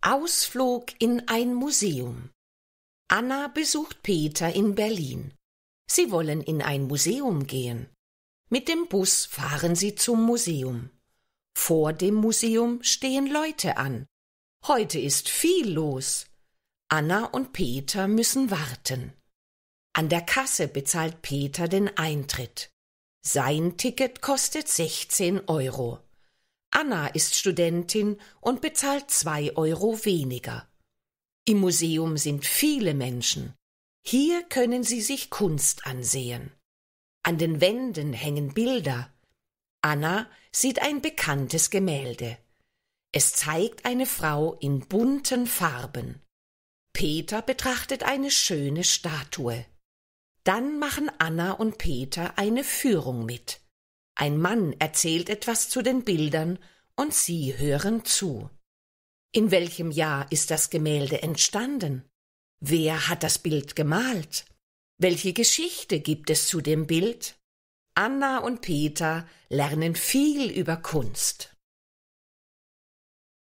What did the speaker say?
Ausflug in ein Museum. Anna besucht Peter in Berlin. Sie wollen in ein Museum gehen. Mit dem Bus fahren sie zum Museum. Vor dem Museum stehen Leute an. Heute ist viel los. Anna und Peter müssen warten. An der Kasse bezahlt Peter den Eintritt. Sein Ticket kostet 16 Euro. Anna ist Studentin und bezahlt zwei Euro weniger. Im Museum sind viele Menschen. Hier können Sie sich Kunst ansehen. An den Wänden hängen Bilder. Anna sieht ein bekanntes Gemälde. Es zeigt eine Frau in bunten Farben. Peter betrachtet eine schöne Statue. Dann machen Anna und Peter eine Führung mit. Ein Mann erzählt etwas zu den Bildern und Sie hören zu. In welchem Jahr ist das Gemälde entstanden? Wer hat das Bild gemalt? Welche Geschichte gibt es zu dem Bild? Anna und Peter lernen viel über Kunst.